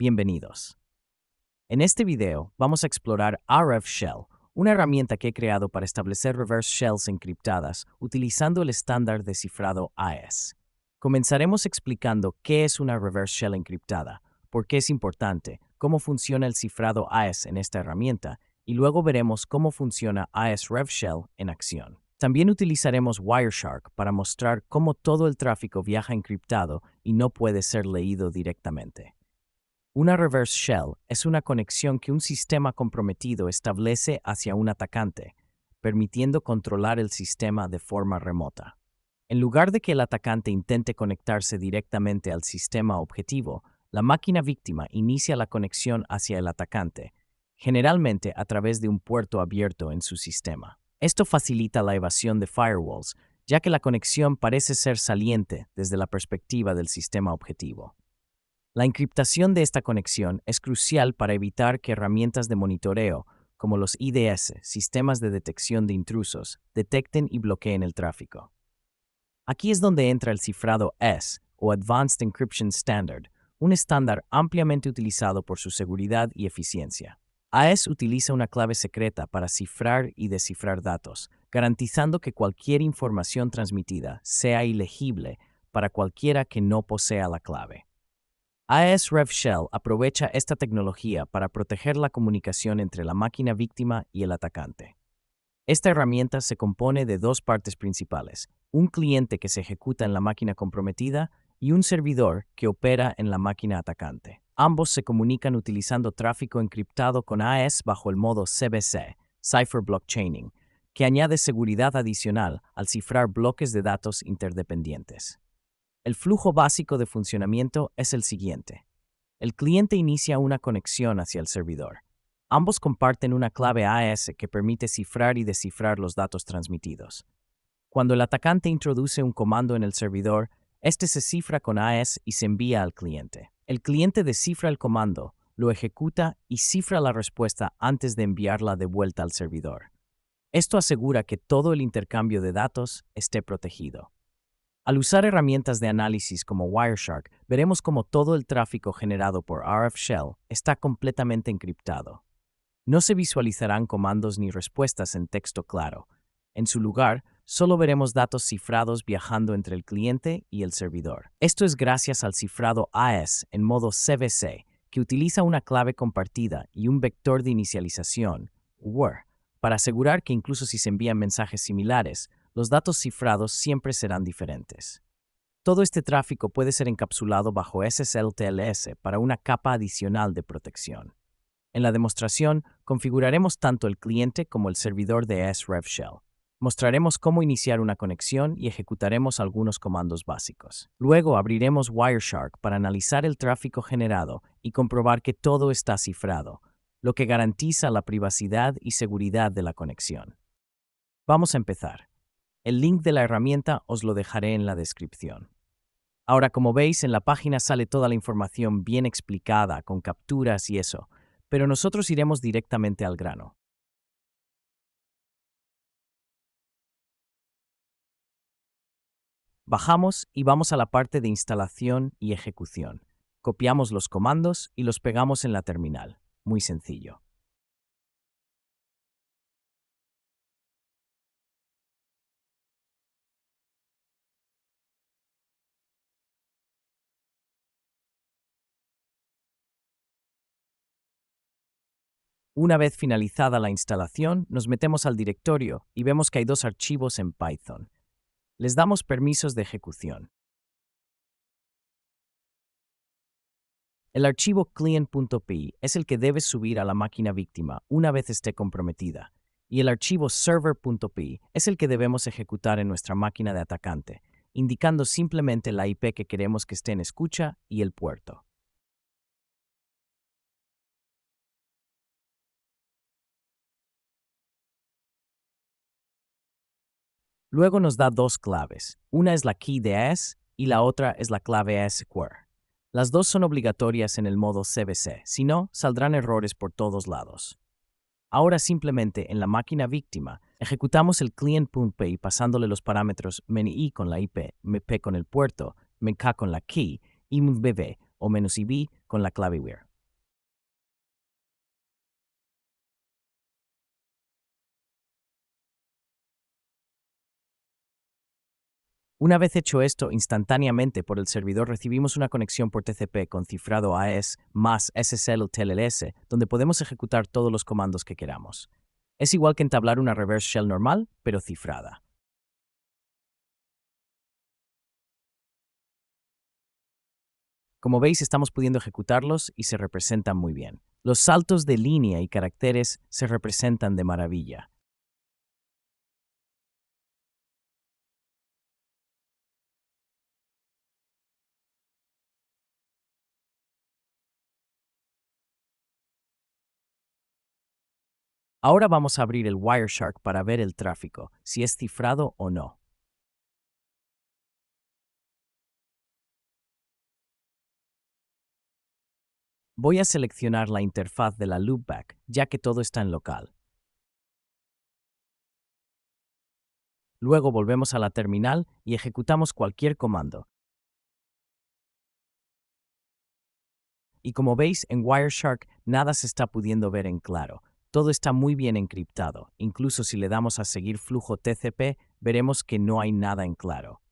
Bienvenidos. En este video vamos a explorar RF Shell, una herramienta que he creado para establecer reverse shells encriptadas utilizando el estándar de cifrado AES. Comenzaremos explicando qué es una reverse shell encriptada, por qué es importante, cómo funciona el cifrado AES en esta herramienta y luego veremos cómo funciona AES Rev Shell en acción. También utilizaremos Wireshark para mostrar cómo todo el tráfico viaja encriptado y no puede ser leído directamente. Una reverse shell es una conexión que un sistema comprometido establece hacia un atacante, permitiendo controlar el sistema de forma remota. En lugar de que el atacante intente conectarse directamente al sistema objetivo, la máquina víctima inicia la conexión hacia el atacante, generalmente a través de un puerto abierto en su sistema. Esto facilita la evasión de firewalls, ya que la conexión parece ser saliente desde la perspectiva del sistema objetivo. La encriptación de esta conexión es crucial para evitar que herramientas de monitoreo, como los IDS, sistemas de detección de intrusos, detecten y bloqueen el tráfico. Aquí es donde entra el cifrado S, o Advanced Encryption Standard, un estándar ampliamente utilizado por su seguridad y eficiencia. AES utiliza una clave secreta para cifrar y descifrar datos, garantizando que cualquier información transmitida sea ilegible para cualquiera que no posea la clave. AES RevShell aprovecha esta tecnología para proteger la comunicación entre la máquina víctima y el atacante. Esta herramienta se compone de dos partes principales, un cliente que se ejecuta en la máquina comprometida y un servidor que opera en la máquina atacante. Ambos se comunican utilizando tráfico encriptado con AES bajo el modo CBC, Cipher Block que añade seguridad adicional al cifrar bloques de datos interdependientes. El flujo básico de funcionamiento es el siguiente. El cliente inicia una conexión hacia el servidor. Ambos comparten una clave AES que permite cifrar y descifrar los datos transmitidos. Cuando el atacante introduce un comando en el servidor, este se cifra con AES y se envía al cliente. El cliente descifra el comando, lo ejecuta y cifra la respuesta antes de enviarla de vuelta al servidor. Esto asegura que todo el intercambio de datos esté protegido. Al usar herramientas de análisis como Wireshark, veremos cómo todo el tráfico generado por RF Shell está completamente encriptado. No se visualizarán comandos ni respuestas en texto claro. En su lugar, solo veremos datos cifrados viajando entre el cliente y el servidor. Esto es gracias al cifrado AES en modo CVC, que utiliza una clave compartida y un vector de inicialización, WHERE, para asegurar que incluso si se envían mensajes similares, los datos cifrados siempre serán diferentes. Todo este tráfico puede ser encapsulado bajo SSL-TLS para una capa adicional de protección. En la demostración, configuraremos tanto el cliente como el servidor de SREV Shell. Mostraremos cómo iniciar una conexión y ejecutaremos algunos comandos básicos. Luego abriremos Wireshark para analizar el tráfico generado y comprobar que todo está cifrado, lo que garantiza la privacidad y seguridad de la conexión. Vamos a empezar. El link de la herramienta os lo dejaré en la descripción. Ahora, como veis, en la página sale toda la información bien explicada, con capturas y eso, pero nosotros iremos directamente al grano. Bajamos y vamos a la parte de instalación y ejecución. Copiamos los comandos y los pegamos en la terminal. Muy sencillo. Una vez finalizada la instalación, nos metemos al directorio y vemos que hay dos archivos en Python. Les damos permisos de ejecución. El archivo client.py es el que debes subir a la máquina víctima una vez esté comprometida, y el archivo server.py es el que debemos ejecutar en nuestra máquina de atacante, indicando simplemente la IP que queremos que esté en escucha y el puerto. Luego nos da dos claves. Una es la key de S y la otra es la clave square. Las dos son obligatorias en el modo CBC, si no, saldrán errores por todos lados. Ahora simplemente en la máquina víctima ejecutamos el client.py pasándole los parámetros meni con la IP, mp con el puerto, menk con la key y mbv o -ib con la clave wear. Una vez hecho esto, instantáneamente por el servidor recibimos una conexión por TCP con cifrado AES más SSL o TLS, donde podemos ejecutar todos los comandos que queramos. Es igual que entablar una reverse shell normal, pero cifrada. Como veis, estamos pudiendo ejecutarlos y se representan muy bien. Los saltos de línea y caracteres se representan de maravilla. Ahora vamos a abrir el Wireshark para ver el tráfico, si es cifrado o no. Voy a seleccionar la interfaz de la loopback, ya que todo está en local. Luego volvemos a la terminal y ejecutamos cualquier comando. Y como veis, en Wireshark nada se está pudiendo ver en claro, todo está muy bien encriptado. Incluso si le damos a seguir flujo TCP, veremos que no hay nada en claro.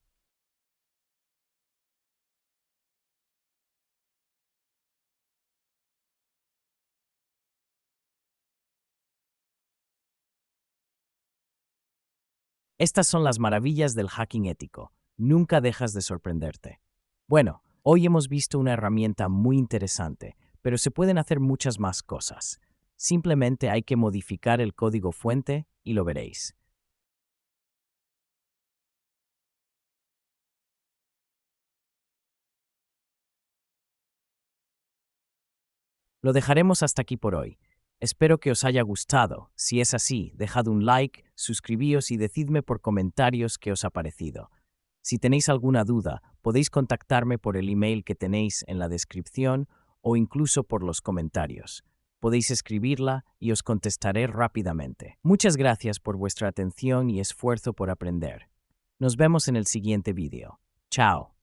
Estas son las maravillas del hacking ético. Nunca dejas de sorprenderte. Bueno, hoy hemos visto una herramienta muy interesante, pero se pueden hacer muchas más cosas. Simplemente hay que modificar el código fuente y lo veréis. Lo dejaremos hasta aquí por hoy. Espero que os haya gustado. Si es así, dejad un like, suscribíos y decidme por comentarios qué os ha parecido. Si tenéis alguna duda, podéis contactarme por el email que tenéis en la descripción o incluso por los comentarios podéis escribirla y os contestaré rápidamente. Muchas gracias por vuestra atención y esfuerzo por aprender. Nos vemos en el siguiente vídeo. Chao.